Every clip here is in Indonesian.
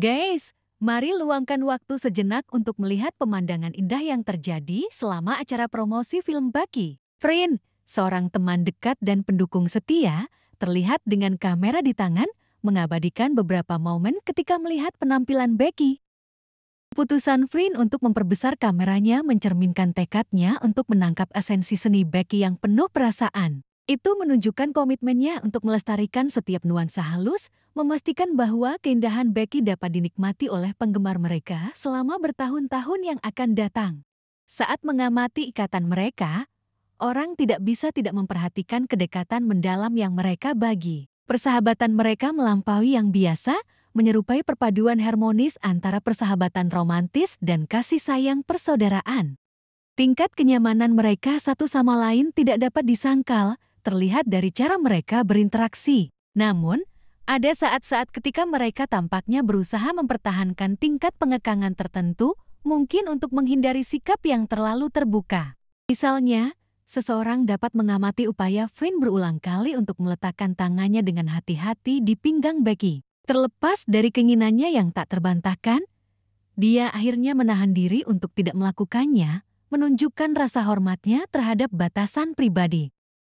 Guys, mari luangkan waktu sejenak untuk melihat pemandangan indah yang terjadi selama acara promosi film Baki. Frin, seorang teman dekat dan pendukung setia, terlihat dengan kamera di tangan, mengabadikan beberapa momen ketika melihat penampilan Becky. Putusan Frin untuk memperbesar kameranya mencerminkan tekadnya untuk menangkap esensi seni Becky yang penuh perasaan. Itu menunjukkan komitmennya untuk melestarikan setiap nuansa halus, memastikan bahwa keindahan Becky dapat dinikmati oleh penggemar mereka selama bertahun-tahun yang akan datang. Saat mengamati ikatan mereka, orang tidak bisa tidak memperhatikan kedekatan mendalam yang mereka bagi. Persahabatan mereka melampaui yang biasa, menyerupai perpaduan harmonis antara persahabatan romantis dan kasih sayang persaudaraan. Tingkat kenyamanan mereka satu sama lain tidak dapat disangkal, terlihat dari cara mereka berinteraksi. Namun, ada saat-saat ketika mereka tampaknya berusaha mempertahankan tingkat pengekangan tertentu, mungkin untuk menghindari sikap yang terlalu terbuka. Misalnya, seseorang dapat mengamati upaya Finn berulang kali untuk meletakkan tangannya dengan hati-hati di pinggang Becky. Terlepas dari keinginannya yang tak terbantahkan, dia akhirnya menahan diri untuk tidak melakukannya, menunjukkan rasa hormatnya terhadap batasan pribadi.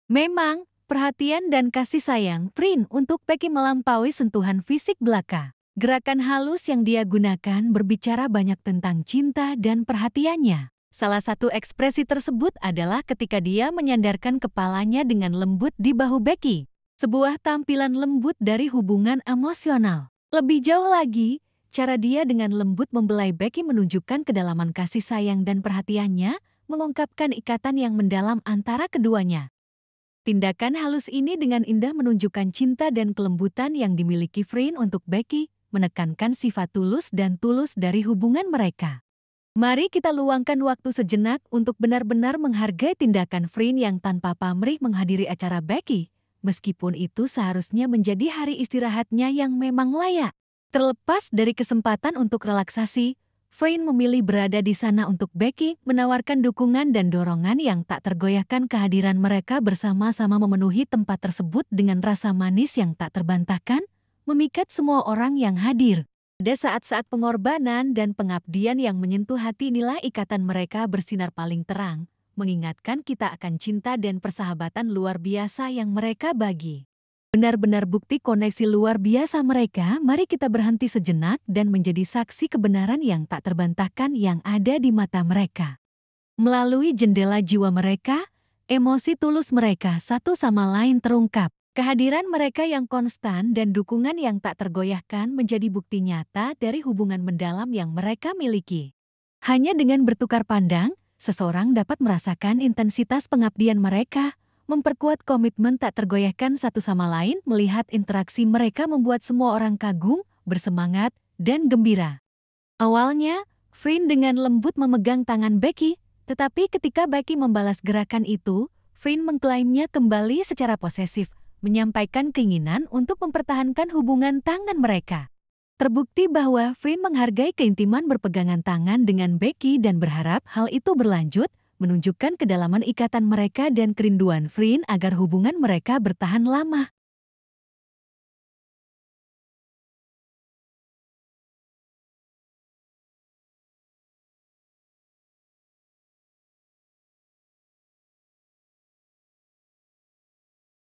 Memang, perhatian dan kasih sayang Prin untuk Peggy melampaui sentuhan fisik belaka. Gerakan halus yang dia gunakan berbicara banyak tentang cinta dan perhatiannya. Salah satu ekspresi tersebut adalah ketika dia menyandarkan kepalanya dengan lembut di bahu Becky. Sebuah tampilan lembut dari hubungan emosional. Lebih jauh lagi, cara dia dengan lembut membelai Becky menunjukkan kedalaman kasih sayang dan perhatiannya, mengungkapkan ikatan yang mendalam antara keduanya. Tindakan halus ini dengan indah menunjukkan cinta dan kelembutan yang dimiliki Frein untuk Becky, menekankan sifat tulus dan tulus dari hubungan mereka. Mari kita luangkan waktu sejenak untuk benar-benar menghargai tindakan Frein yang tanpa pamrih menghadiri acara Becky, meskipun itu seharusnya menjadi hari istirahatnya yang memang layak. Terlepas dari kesempatan untuk relaksasi, Fein memilih berada di sana untuk Becky menawarkan dukungan dan dorongan yang tak tergoyahkan kehadiran mereka bersama-sama memenuhi tempat tersebut dengan rasa manis yang tak terbantahkan, memikat semua orang yang hadir. Pada saat-saat pengorbanan dan pengabdian yang menyentuh hati inilah ikatan mereka bersinar paling terang, mengingatkan kita akan cinta dan persahabatan luar biasa yang mereka bagi benar-benar bukti koneksi luar biasa mereka, mari kita berhenti sejenak dan menjadi saksi kebenaran yang tak terbantahkan yang ada di mata mereka. Melalui jendela jiwa mereka, emosi tulus mereka satu sama lain terungkap. Kehadiran mereka yang konstan dan dukungan yang tak tergoyahkan menjadi bukti nyata dari hubungan mendalam yang mereka miliki. Hanya dengan bertukar pandang, seseorang dapat merasakan intensitas pengabdian mereka, memperkuat komitmen tak tergoyahkan satu sama lain melihat interaksi mereka membuat semua orang kagum, bersemangat, dan gembira. Awalnya, Finn dengan lembut memegang tangan Becky, tetapi ketika Becky membalas gerakan itu, Finn mengklaimnya kembali secara posesif, menyampaikan keinginan untuk mempertahankan hubungan tangan mereka. Terbukti bahwa Finn menghargai keintiman berpegangan tangan dengan Becky dan berharap hal itu berlanjut, menunjukkan kedalaman ikatan mereka dan kerinduan Frin agar hubungan mereka bertahan lama.